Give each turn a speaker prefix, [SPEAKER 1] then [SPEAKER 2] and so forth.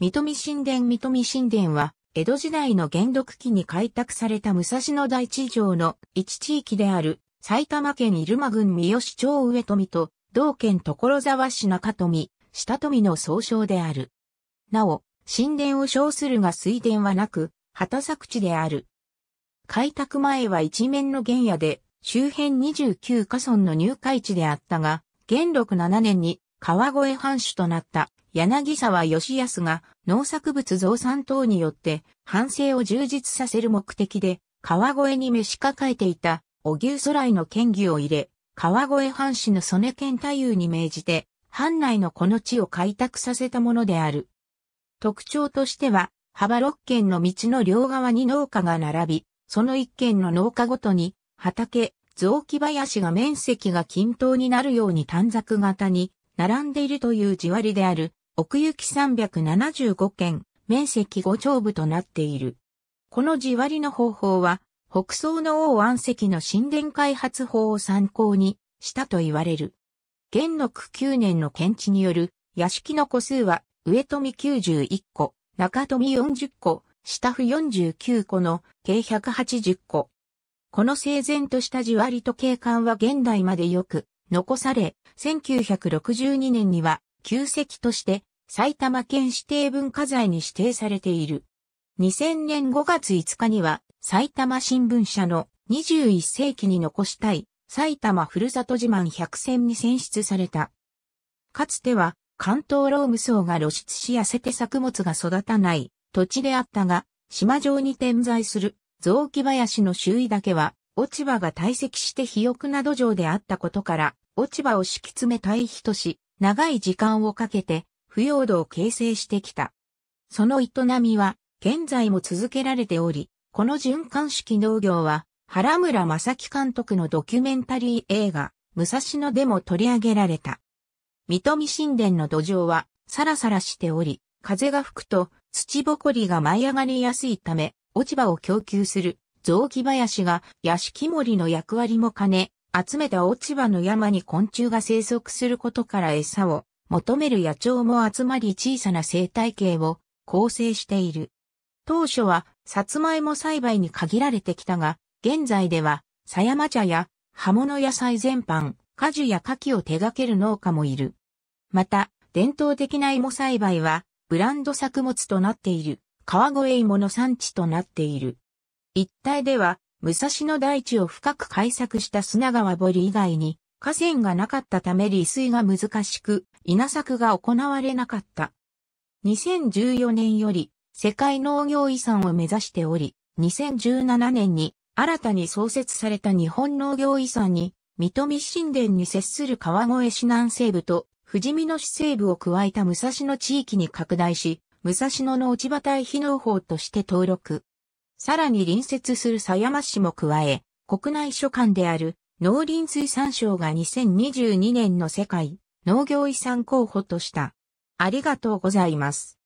[SPEAKER 1] 水戸神殿水戸神殿は、江戸時代の元禄期に開拓された武蔵野台地上の一地域である、埼玉県入間郡三好町上富と、同県所沢市中富、下富の総称である。なお、神殿を称するが水田はなく、畑作地である。開拓前は一面の原野で、周辺29カ村の入会地であったが、元禄7年に川越藩主となった柳沢義康が農作物増産等によって反省を充実させる目的で川越に召し抱えていた小牛空来の県議を入れ、川越藩士の曽根県太夫に命じて、藩内のこの地を開拓させたものである。特徴としては、幅6軒の道の両側に農家が並び、その1軒の農家ごとに、畑、雑木林が面積が均等になるように短冊型に並んでいるという地割りである奥行き375軒、面積5丁部となっている。この地割りの方法は、北総の王安石の神殿開発法を参考にしたと言われる。元禄9年の検知による屋敷の個数は、上富91個、中富40個、下富49個の計180個。この整然とした地割りと景観は現代までよく残され、1962年には旧跡として埼玉県指定文化財に指定されている。2000年5月5日には、埼玉新聞社の21世紀に残したい埼玉ふるさと自慢100選に選出された。かつては、関東ローム層が露出し痩せて作物が育たない土地であったが、島上に点在する雑木林の周囲だけは、落ち葉が堆積して肥沃な土壌であったことから、落ち葉を敷き詰め堆肥とし、長い時間をかけて腐葉土を形成してきた。その営みは現在も続けられており、この循環式農業は原村正樹監督のドキュメンタリー映画、武蔵野でも取り上げられた。三富神殿の土壌はサラサラしており、風が吹くと土ぼこりが舞い上がりやすいため、落ち葉を供給する雑木林が屋敷森の役割も兼ね、集めた落ち葉の山に昆虫が生息することから餌を求める野鳥も集まり小さな生態系を構成している。当初は、サツマイモ栽培に限られてきたが、現在では、狭山茶や葉物野菜全般、果樹や牡蠣を手掛ける農家もいる。また、伝統的な芋栽培は、ブランド作物となっている、川越芋の産地となっている。一帯では、武蔵野大地を深く開削した砂川堀以外に、河川がなかったため利水が難しく、稲作が行われなかった。2014年より世界農業遺産を目指しており、2017年に新たに創設された日本農業遺産に、水戸神殿に接する川越市南西部と富士見野市西部を加えた武蔵野地域に拡大し、武蔵野の落ち葉堆肥農法として登録。さらに隣接する狭山市も加え、国内所管である農林水産省が2022年の世界農業遺産候補とした。ありがとうございます。